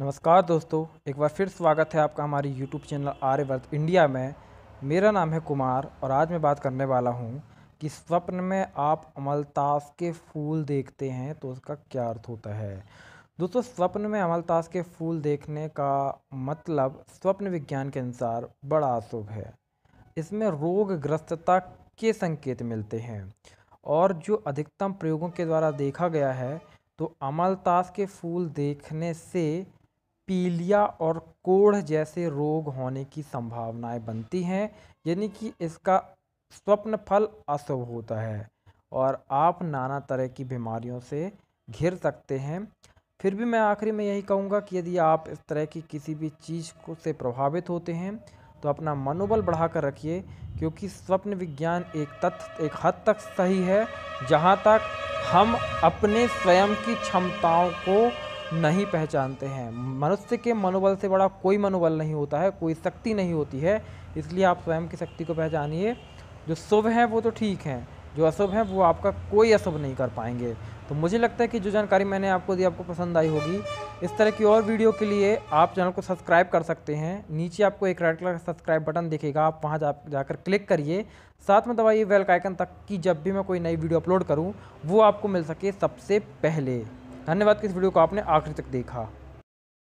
नमस्कार दोस्तों एक बार फिर स्वागत है आपका हमारे YouTube चैनल आर्यवर्त इंडिया में मेरा नाम है कुमार और आज मैं बात करने वाला हूँ कि स्वप्न में आप अमलतास के फूल देखते हैं तो उसका क्या अर्थ होता है दोस्तों स्वप्न में अमलतास के फूल देखने का मतलब स्वप्न विज्ञान के अनुसार बड़ा अशुभ है इसमें रोगग्रस्तता के संकेत मिलते हैं और जो अधिकतम प्रयोगों के द्वारा देखा गया है तो अमलतास के फूल देखने से पीलिया और कोढ़ जैसे रोग होने की संभावनाएं बनती हैं यानी कि इसका स्वप्न फल अशुभ होता है और आप नाना तरह की बीमारियों से घिर सकते हैं फिर भी मैं आखिरी में यही कहूँगा कि यदि आप इस तरह की किसी भी चीज़ को से प्रभावित होते हैं तो अपना मनोबल बढ़ाकर रखिए क्योंकि स्वप्न विज्ञान एक तथ्य एक हद तक सही है जहाँ तक हम अपने स्वयं की क्षमताओं को नहीं पहचानते हैं मनुष्य के मनोबल से बड़ा कोई मनोबल नहीं होता है कोई शक्ति नहीं होती है इसलिए आप स्वयं की शक्ति को पहचानिए जो शुभ है वो तो ठीक है जो अशुभ है वो आपका कोई अशुभ नहीं कर पाएंगे तो मुझे लगता है कि जो जानकारी मैंने आपको दी आपको पसंद आई होगी इस तरह की और वीडियो के लिए आप चैनल को सब्सक्राइब कर सकते हैं नीचे आपको एक रेड कलर का सब्सक्राइब बटन दिखेगा आप वहाँ जा जाकर क्लिक करिए साथ में दबाइए वेल का आइकन तक कि जब भी मैं कोई नई वीडियो अपलोड करूँ वो आपको मिल सके सबसे पहले धन्यवाद कि इस वीडियो को आपने आखिर तक देखा